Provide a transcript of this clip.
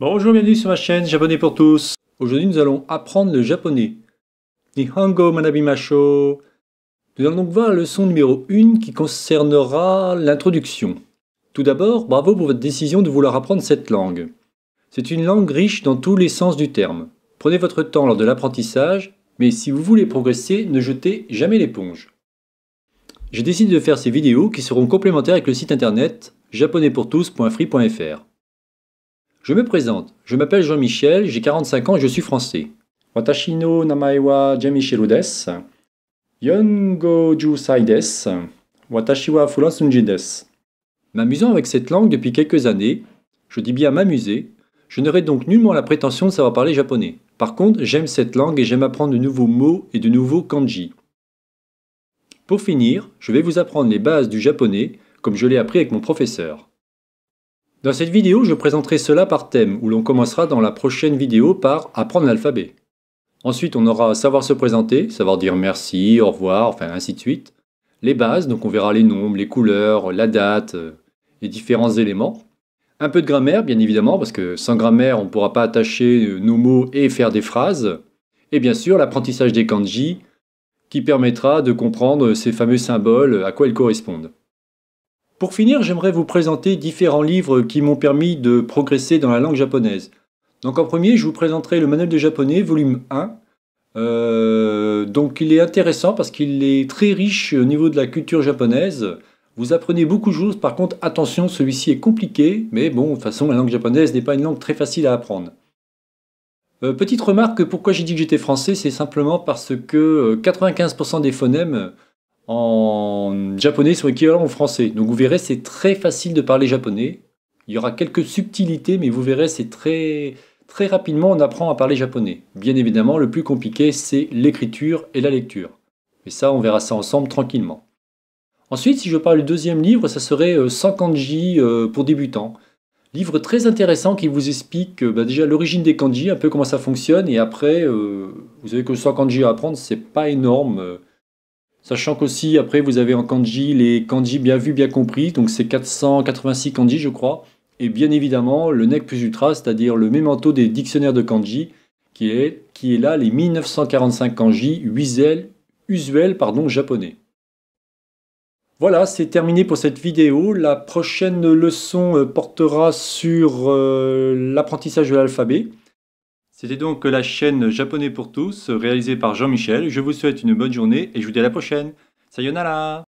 Bonjour, bienvenue sur ma chaîne Japonais pour tous. Aujourd'hui, nous allons apprendre le japonais. Nihongo macho. Nous allons donc voir la leçon numéro 1 qui concernera l'introduction. Tout d'abord, bravo pour votre décision de vouloir apprendre cette langue. C'est une langue riche dans tous les sens du terme. Prenez votre temps lors de l'apprentissage, mais si vous voulez progresser, ne jetez jamais l'éponge. J'ai décidé de faire ces vidéos qui seront complémentaires avec le site internet japonaispourtous.free.fr. Je me présente, je m'appelle Jean-Michel, j'ai 45 ans et je suis français. Watashino Namaewa namae Jean-Michel M'amusant avec cette langue depuis quelques années, je dis bien m'amuser, je n'aurai donc nullement la prétention de savoir parler japonais. Par contre, j'aime cette langue et j'aime apprendre de nouveaux mots et de nouveaux kanji. Pour finir, je vais vous apprendre les bases du japonais comme je l'ai appris avec mon professeur. Dans cette vidéo, je présenterai cela par thème, où l'on commencera dans la prochaine vidéo par apprendre l'alphabet. Ensuite, on aura savoir se présenter, savoir dire merci, au revoir, enfin ainsi de suite. Les bases, donc on verra les nombres, les couleurs, la date, euh, les différents éléments. Un peu de grammaire, bien évidemment, parce que sans grammaire, on ne pourra pas attacher euh, nos mots et faire des phrases. Et bien sûr, l'apprentissage des kanji, qui permettra de comprendre euh, ces fameux symboles, à quoi ils correspondent. Pour finir, j'aimerais vous présenter différents livres qui m'ont permis de progresser dans la langue japonaise. Donc en premier, je vous présenterai le manuel de japonais, volume 1. Euh, donc il est intéressant parce qu'il est très riche au niveau de la culture japonaise. Vous apprenez beaucoup de choses, par contre attention, celui-ci est compliqué, mais bon, de toute façon, la langue japonaise n'est pas une langue très facile à apprendre. Euh, petite remarque, pourquoi j'ai dit que j'étais français, c'est simplement parce que 95% euh, des phonèmes en japonais sont équivalents au français. Donc vous verrez, c'est très facile de parler japonais. Il y aura quelques subtilités, mais vous verrez, c'est très très rapidement on apprend à parler japonais. Bien évidemment, le plus compliqué c'est l'écriture et la lecture. Mais ça, on verra ça ensemble tranquillement. Ensuite, si je parle du deuxième livre, ça serait 100 euh, kanji euh, pour débutants. Livre très intéressant qui vous explique euh, bah, déjà l'origine des kanji, un peu comment ça fonctionne, et après, vous savez que 100 kanji à apprendre, c'est pas énorme. Sachant qu'aussi, après, vous avez en kanji les kanji bien vus, bien compris. Donc, c'est 486 kanji, je crois. Et bien évidemment, le nec plus ultra, c'est-à-dire le mémento des dictionnaires de kanji, qui est, là les 1945 kanji usuels, usuel, pardon, japonais. Voilà, c'est terminé pour cette vidéo. La prochaine leçon euh, portera sur euh, l'apprentissage de l'alphabet. C'était donc la chaîne Japonais pour tous, réalisée par Jean-Michel. Je vous souhaite une bonne journée et je vous dis à la prochaine. Sayonara